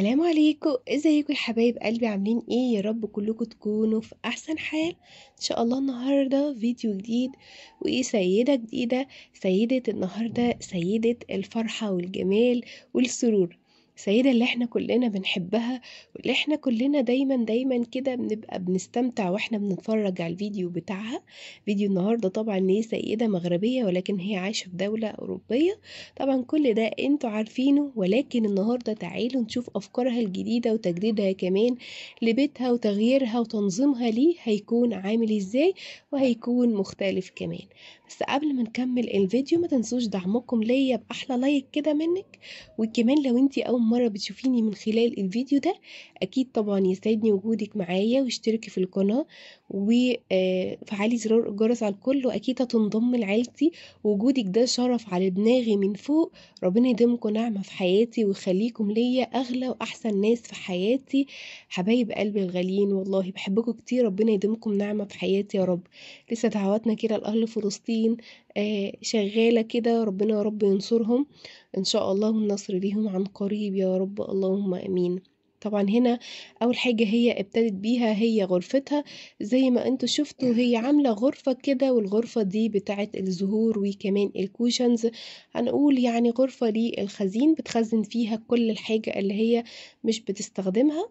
سلام عليكم ازيكم يا حبايب قلبي عاملين ايه يا رب كلكم تكونوا في احسن حال ان شاء الله النهارده فيديو جديد وايه سيده جديده سيده النهارده سيده الفرحه والجمال والسرور السيدة اللي احنا كلنا بنحبها واللي احنا كلنا دايما دايما كده بنبقى بنستمتع واحنا بنتفرج على الفيديو بتاعها فيديو النهارده طبعا هي سيدة مغربية ولكن هي عايشة في دولة أوروبية طبعا كل ده انتوا عارفينه ولكن النهارده تعالوا نشوف أفكارها الجديدة وتجديدها كمان لبيتها وتغييرها وتنظيمها ليه هيكون عامل ازاي وهيكون مختلف كمان بس قبل ما نكمل الفيديو ما تنسوش دعمكم ليا بأحلى لايك كده منك وكمان لو انتي أول مرة بتشوفيني من خلال الفيديو ده أكيد طبعا يسعدني وجودك معايا واشتركي في القناة وفعلي آه، زرار الجرس على الكل وأكيد هتنضم لعيلتي وجودك ده شرف على دماغي من فوق ربنا يديمكم نعمة في حياتي ويخليكم ليا أغلى وأحسن ناس في حياتي حبايب قلبي الغاليين والله بحبكم كتير ربنا يديمكم نعمة في حياتي يا رب لسه دعواتنا كده لأهل فلسطين كويسين آه، شغالة كده ربنا يا رب ينصرهم إن شاء الله النصر ليهم عن قريب يا رب اللهم أمين طبعا هنا أول حاجة هي ابتدت بيها هي غرفتها زي ما انتوا شفتوا هي عاملة غرفة كده والغرفة دي بتاعة الزهور وكمان الكوشنز هنقول يعني غرفة للخزين بتخزن فيها كل الحاجة اللي هي مش بتستخدمها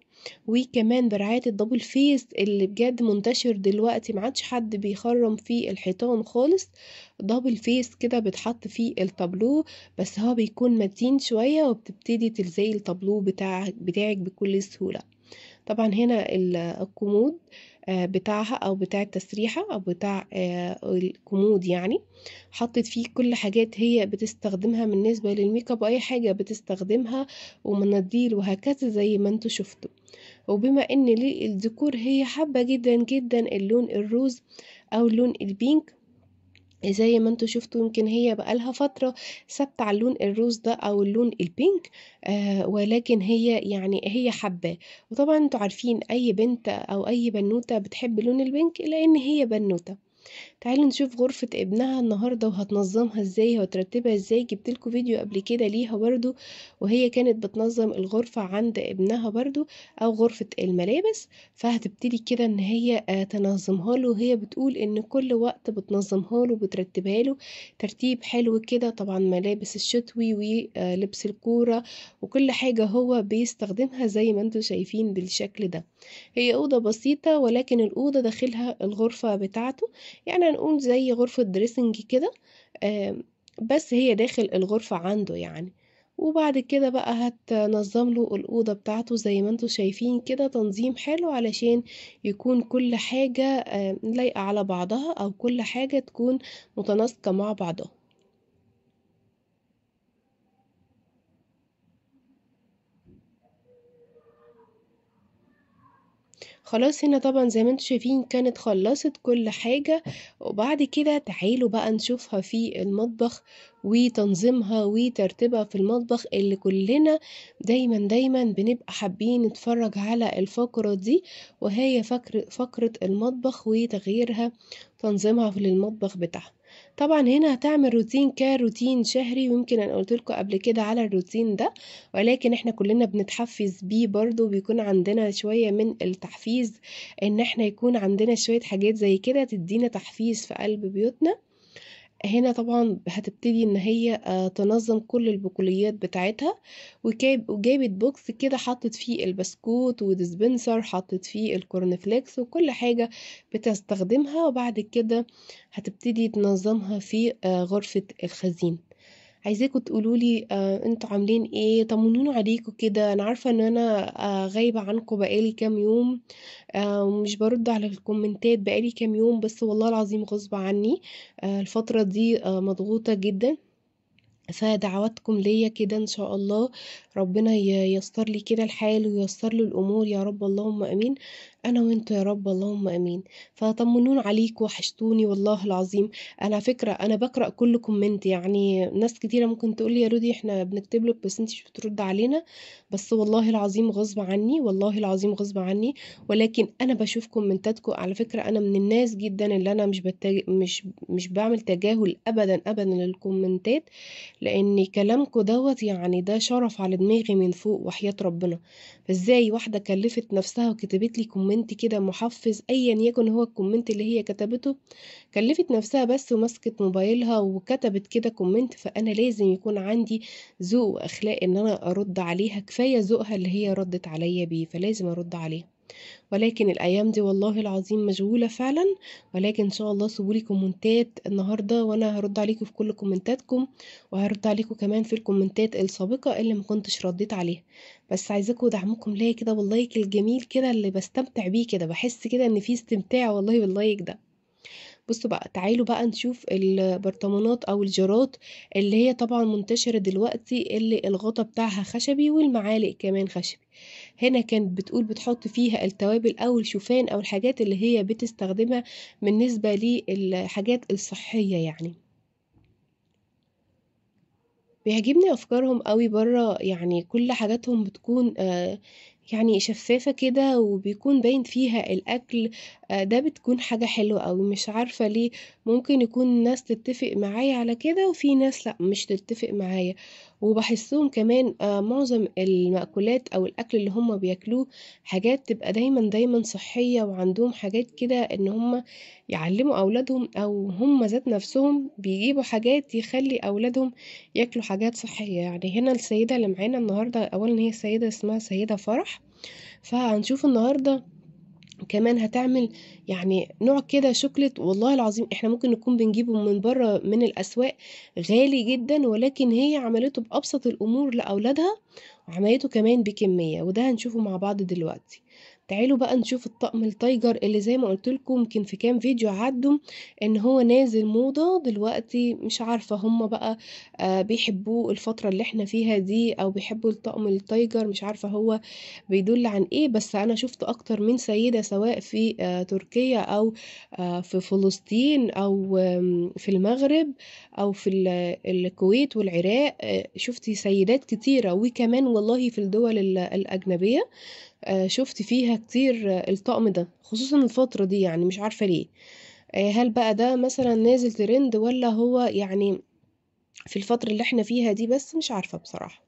وكمان برعاية الدبل فيس اللي بجد منتشر دلوقتي ما عادش حد بيخرم فيه الحيطان خالص دبل فيس كده بتحط فيه التابلو بس هو بيكون متين شوية وبتبتدي تلزقي التابلو بتاعك, بتاعك بكل سهولة طبعا هنا الكمود آه، بتاعها او بتاع التسريحه او بتاع آه، الكمود يعني حطت فيه كل حاجات هي بتستخدمها بالنسبه للميك اب اي حاجه بتستخدمها ومناديل وهكذا زي ما انتوا شفتوا وبما ان للذكور هي حابة جدا جدا اللون الروز او لون البينك زي ما انتوا شفتوا يمكن هي بقالها فترة ثابتة على اللون الروز ده او اللون البينك آه ولكن هي يعني هي حباه وطبعا انتوا عارفين اي بنت او اي بنوتة بتحب لون البينك لان هي بنوتة تعالوا نشوف غرفة ابنها النهاردة وهتنظمها ازاي وهترتبها ازاي جبتلكوا فيديو قبل كده ليها برضو وهي كانت بتنظم الغرفة عند ابنها برضو او غرفة الملابس فهتبتدي كده ان هي آه، تنظمها له وهي بتقول ان كل وقت بتنظمها له وبترتبها له ترتيب حلو كده طبعا ملابس الشتوي ولبس آه، الكورة وكل حاجة هو بيستخدمها زي ما انتم شايفين بالشكل ده هي أوضة بسيطة ولكن الأوضة داخلها الغرفة بتاعته يعني هنقول زي غرفة دريسنج كده آه، بس هي داخل الغرفة عنده يعني وبعد كده بقى هتنظم له الأوضة بتاعته زي ما انتوا شايفين كده تنظيم حلو علشان يكون كل حاجة آه، لايقة على بعضها أو كل حاجة تكون متناسقة مع بعضها خلاص هنا طبعا زي ما انتوا شايفين كانت خلصت كل حاجة وبعد كده تعالوا بقى نشوفها في المطبخ وتنظيمها وترتيبها في المطبخ اللي كلنا دايما دايما بنبقى حابين نتفرج على الفقرة دي وهي فقرة المطبخ وتغييرها تنظيمها في المطبخ بتاعها طبعًا هنا هتعمل روتين كروتين شهري، ويمكن أنا قُلت لكم قبل كده على الروتين ده، ولكن إحنا كُلّنا بنتحفّز بيه برضو بيكون عندنا شوية من التحفيز إن إحنا يكون عندنا شوية حاجات زي كده تدّينا تحفيز في قلب بيوتنا. هنا طبعا هتبتدي ان هي آه، تنظم كل البقوليات بتاعتها وجابت بوكس كده حطت فيه البسكوت وديسبنسر حطت فيه الكورنفليكس وكل حاجة بتستخدمها وبعد كده هتبتدي تنظمها في آه، غرفة الخزين عايزاكم تقولوا لي آه انتوا عاملين ايه طمنوني عليكم كده انا عارفه ان انا آه غايبه عنكم بقالي كام يوم آه ومش برد على الكومنتات بقالي كام يوم بس والله العظيم غصب عني آه الفتره دي آه مضغوطه جدا فدعواتكم ليا كده ان شاء الله ربنا ييسر لي كده الحال وييسر لي الامور يا رب اللهم امين انا وانت يا رب اللهم امين فطمنون عليك وحشتوني والله العظيم انا على فكره انا بقرا كل كومنت يعني ناس كتيره ممكن تقول لي يا رودي احنا بنكتب لك بس انت مش بترد علينا بس والله العظيم غصب عني والله العظيم غصب عني ولكن انا بشوف كومنتاتكم على فكره انا من الناس جدا اللي انا مش بتج... مش مش بعمل تجاهل ابدا ابدا للكومنتات لان كلامكم دوت يعني ده شرف على دماغي من فوق وحياه ربنا فازاي واحده كلفت نفسها وكتبت لي كومنت كومنت كده محفز ايا يكن هو الكومنت اللي هي كتبته كلفت نفسها بس ومسكت موبايلها وكتبت كده كومنت فانا لازم يكون عندي ذوق واخلاق ان انا ارد عليها كفايه ذوقها اللي هي ردت عليا بيه فلازم ارد عليها ولكن الأيام دي والله العظيم مشغولة فعلا ولكن إن شاء الله سيبولي كومنتات النهاردة وأنا هرد عليكم في كل كومنتاتكم وهرد عليكم كمان في الكومنتات السابقة اللي مكنتش رديت عليها بس عايزاكم دعمكم ليا كده باللايك الجميل كده اللي بستمتع بيه كده بحس كده إن في استمتاع والله باللايك ده بصوا بقى تعالوا بقى نشوف البرطمانات او الجرات اللي هي طبعا منتشره دلوقتي اللي الغطا بتاعها خشبي والمعالق كمان خشبي هنا كانت بتقول بتحط فيها التوابل او الشوفان او الحاجات اللي هي بتستخدمها بالنسبه للحاجات الصحيه يعني بيعجبني افكارهم قوي بره يعني كل حاجاتهم بتكون آه يعني شفافة كده وبيكون باين فيها الأكل، آه، ده بتكون حاجة حلوة أوي، مش عارفة ليه، ممكن يكون ناس تتّفق معايا على كده وفي ناس لأ، مش تتّفق معايا، وبحسهم كمان آه، معظم المأكولات أو الأكل اللي هُم بياكلوه حاجات تبقى دايمًا، دايمًا صحّية وعندهم حاجات كده إن هُم يعلموا أولادهم أو هم ذات نفسهم بيجيبوا حاجات يخلي أولادهم ياكلوا حاجات صحية يعني هنا السيدة اللي معانا النهاردة أولا هي سيدة اسمها سيدة فرح فهنشوف النهارده كمان هتعمل يعني نوع كده شوكليت والله العظيم احنا ممكن نكون بنجيبه من بره من الاسواق غالي جدا ولكن هي عملته بابسط الامور لاولادها وعملته كمان بكميه وده هنشوفه مع بعض دلوقتي تعالوا بقى نشوف الطقم التايجر اللي زي ما قلت لكم يمكن في كام فيديو عدوا ان هو نازل موضه دلوقتي مش عارفه هم بقى بيحبوا آه، بيحبوه الفتره اللي احنا فيها دي او بيحبوا الطقم التايجر مش عارفه هو بيدل عن ايه بس انا شفت اكتر من سيده سواء في آه، تركيا او آه، في فلسطين او في المغرب او في الكويت والعراق شفت سيدات كتيره وكمان والله في الدول الاجنبيه آه، شفت فيها كتير الطقم ده خصوصا الفترة دي يعني مش عارفة ليه آه، هل بقى ده مثلا نازل ترند ولا هو يعني في الفترة اللي احنا فيها دي بس مش عارفة بصراحة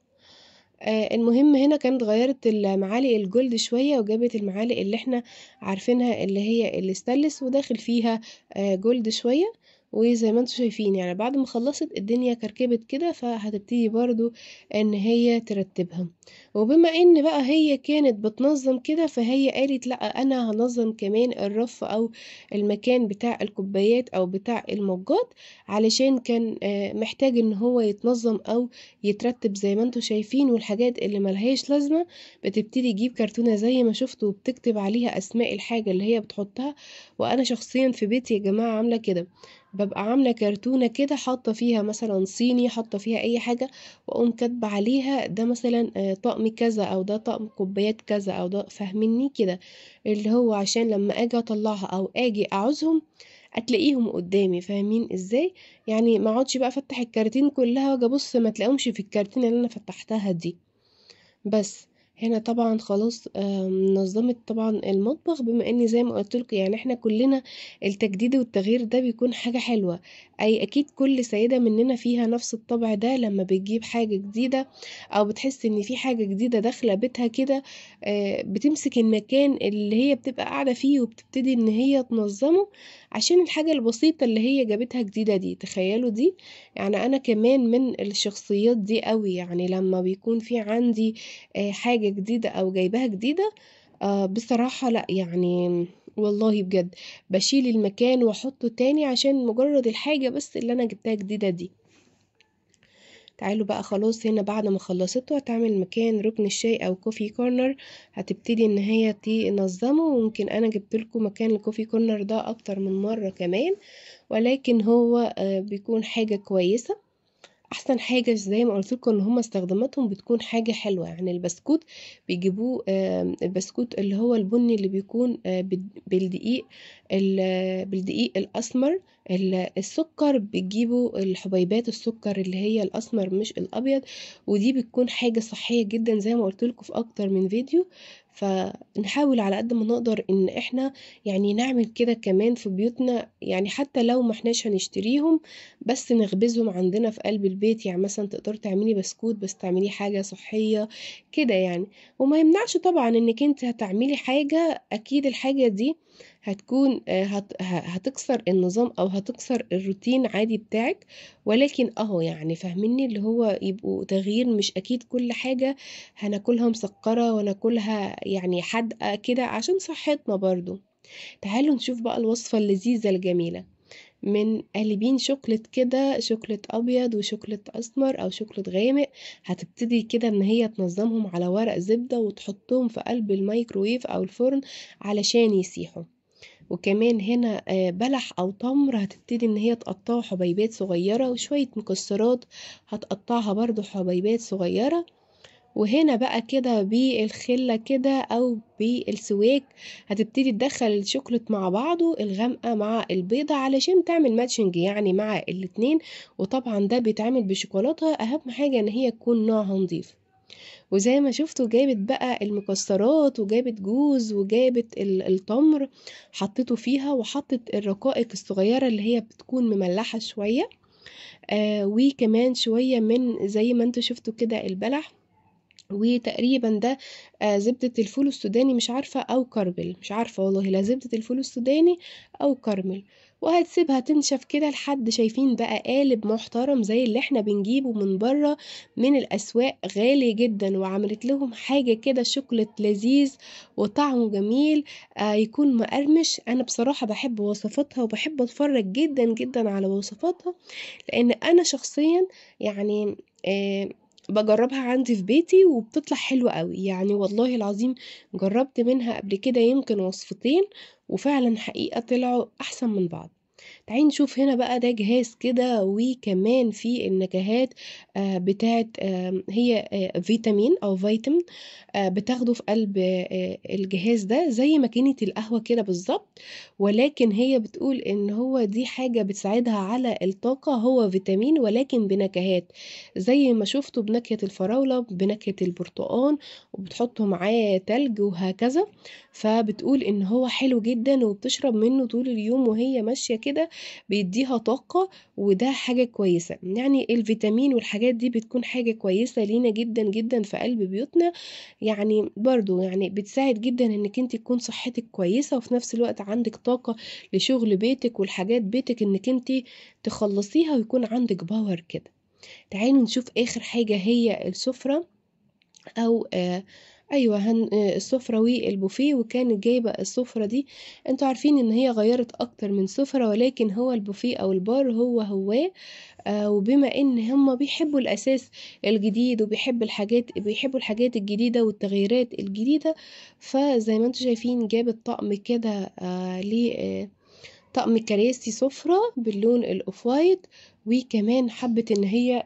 آه، المهم هنا كانت غيرت المعالق الجولد شوية وجابت المعالق اللي احنا عارفينها اللي هي الستلس وداخل فيها جولد شوية وزي ما انتوا شايفين يعني بعد ما خلصت الدنيا كركبت كده فهتبتدي برضو ان هي ترتبها وبما ان بقى هي كانت بتنظم كده فهي قالت لا انا هنظم كمان الرف او المكان بتاع الكوبايات او بتاع المجات علشان كان آه، محتاج ان هو يتنظم او يترتب زي ما انتوا شايفين والحاجات اللي ملهاش لازمة بتبتدي تجيب كرتونة زي ما شفتوا وبتكتب عليها اسماء الحاجة اللي هي بتحطها وانا شخصيا في بيتي يا جماعة عاملة كده ببقى عاملة كرتونة كده حاطة فيها مثلا صيني حاطة فيها أي حاجة وأقوم كاتبة عليها ده مثلا آه، طقم كذا أو ده طقم كوبايات كذا أو ده فاهميني كده اللي هو عشان لما أجي أطلعها أو أجي أعوزهم هتلاقيهم قدامي فاهمين ازاي يعني ما اقعدش بقى افتح الكارتين كلها واجي ابص ما تلاقيهمش في الكرتين اللي انا فتحتها دي بس هنا طبعا خلاص نظمت طبعا المطبخ بما ان زي ما قلت لكم يعني احنا كلنا التجديد والتغيير ده بيكون حاجه حلوه أي أكيد كل سيدة مننا فيها نفس الطبع ده لما بتجيب حاجة جديدة أو بتحس إن في حاجة جديدة داخلة بيتها كده آه، بتمسك المكان اللي هي بتبقى قاعدة فيه وبتبتدي إن هي تنظمه عشان الحاجة البسيطة اللي هي جابتها جديدة دي تخيلوا دي يعني أنا كمان من الشخصيات دي قوي يعني لما بيكون في عندي آه، حاجة جديدة أو جايباها جديدة آه، بصراحة لأ يعني والله بجد بشيل المكان واحطه تاني عشان مجرد الحاجة بس اللي انا جبتها جديدة دي تعالوا بقى خلاص هنا بعد ما خلصته هتعمل مكان ركن الشاي او كوفي كورنر هتبتدي ان هي تنظمه وممكن انا جبت لكم مكان الكوفي كورنر ده اكتر من مره كمان ولكن هو آه، بيكون حاجه كويسه احسن حاجه زي ما قلت لكم ان هم استخداماتهم بتكون حاجه حلوه يعني البسكوت بيجيبوه البسكوت اللي هو البني اللي بيكون آه، بالدقيق بالدقيق الاسمر السكر بيجيبوا الحبيبات السكر اللي هي الاسمر مش الابيض ودي بتكون حاجه صحيه جدا زي ما قلت لكم في اكتر من فيديو فنحاول على قد ما نقدر ان احنا يعني نعمل كده كمان في بيوتنا يعني حتى لو ما احناش هنشتريهم بس نخبزهم عندنا في قلب البيت يعني مثلا تقدر تعملي بسكوت بس تعملي حاجة صحية كده يعني وما يمنعش طبعا انك انت هتعملي حاجة اكيد الحاجة دي هتكون آه، هتكسر النظام او هتكسر الروتين عادي بتاعك ولكن اهو يعني فاهميني اللي هو يبقوا تغيير مش اكيد كل حاجه هناكلها مسكره وناكلها يعني حادقه كده عشان صحتنا برضو تعالوا نشوف بقى الوصفه اللذيذه الجميله من قالبين شوكلت كده شوكلت ابيض وشوكلت اسمر او شوكلت غامق هتبتدي كده ان هي تنظمهم على ورق زبده وتحطهم في قلب الميكرويف او الفرن علشان يسيحوا وكمان هنا آه، بلح او تمر هتبتدي ان هي تقطعه حبيبات صغيره وشويه مكسرات هتقطعها برضو حبيبات صغيره وهنا بقى كده بالخله كده او بالسواك هتبتدي تدخل الشوكولاته مع بعضه الغامقه مع البيضه علشان تعمل ماتشنج يعني مع الاتنين وطبعا ده بيتعمل بشوكولاته اهم حاجه ان هي تكون نوعها نضيف وزي ما شفتوا جابت بقى المكسرات وجابت جوز وجابت التمر حطيته فيها وحطت الرقائق الصغيرة اللي هي بتكون مملحة شوية آه وكمان شوية من زي ما انتوا شفتوا كده البلح وتقريبا ده آه، زبدة الفول السوداني مش عارفة أو كارمل مش عارفة والله لا زبدة الفول السوداني أو كارمل وهتسيبها تنشف كده لحد شايفين بقى قالب محترم زي اللي احنا بنجيبه من بره من الأسواق غالي جدا وعملت لهم حاجة كده شوكولات لذيذ وطعمه جميل آه، يكون مقرمش أنا بصراحة بحب وصفاتها وبحب أتفرج جدا جدا على وصفاتها لأن أنا شخصيا يعني آه، بجربها عندي في بيتي وبتطلع حلوة أوي، يعني والله العظيم جرّبت منها قبل كده يمكن وصفتين وفعلًا حقيقة طلعوا أحسن من بعض. تعالي نشوف هنا بقى ده جهاز كده وكمان في النكهات آه، بتاعت هي آه، فيتامين او فيتامين آه، بتاخده في قلب الجهاز ده زي ماكينه القهوه كده بالظبط ولكن هي بتقول ان هو دي حاجه بتساعدها على الطاقه هو فيتامين ولكن بنكهات زي ما شفتوا بنكهه الفراوله بنكهه البرتقان وبتحطه معاه تلج وهكذا فبتقول ان هو حلو جدا وبتشرب منه طول اليوم وهي ماشيه كده بيديها طاقة وده حاجة كويسة يعني الفيتامين والحاجات دي بتكون حاجة كويسة لينا جدا جدا في قلب بيوتنا يعني برضو يعني بتساعد جدا انك انت تكون صحتك كويسة وفي نفس الوقت عندك طاقة لشغل بيتك والحاجات بيتك انك انت تخلصيها ويكون عندك باور كده تعالوا نشوف اخر حاجة هي السفرة او آه ايوه هن... آه، السفره والبوفيه وكانت جايبه السفره دي انتوا عارفين ان هي غيرت اكتر من سفره ولكن هو البوفيه او البار هو هو آه وبما ان هم بيحبوا الاساس الجديد وبيحب الحاجات بيحبوا الحاجات الجديده والتغييرات الجديده فزي ما انتوا شايفين جابت طقم كده آه, آه، طقم كراسي سفرة باللون الأوف وايت وكمان حبت إن هي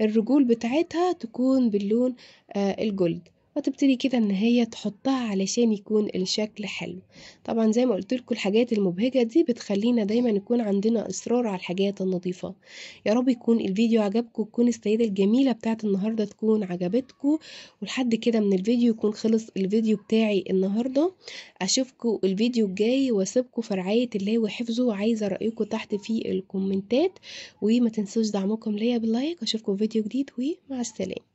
الرجول بتاعتها تكون باللون آه، الجلد وتبتدي كده ان هي تحطها علشان يكون الشكل حلو طبعا زي ما قلت لكم الحاجات المبهجه دي بتخلينا دايما يكون عندنا اصرار على الحاجات النظيفه يا رب يكون الفيديو عجبكم تكون السيده الجميله بتاعت النهارده تكون عجبتكم ولحد كده من الفيديو يكون خلص الفيديو بتاعي النهارده اشوفكم الفيديو الجاي واسيبكم في رعايه الله وحفظه وعايزه رايكم تحت في الكومنتات وما تنسوش دعمكم ليا باللايك واشوفكم في فيديو جديد ومع السلامه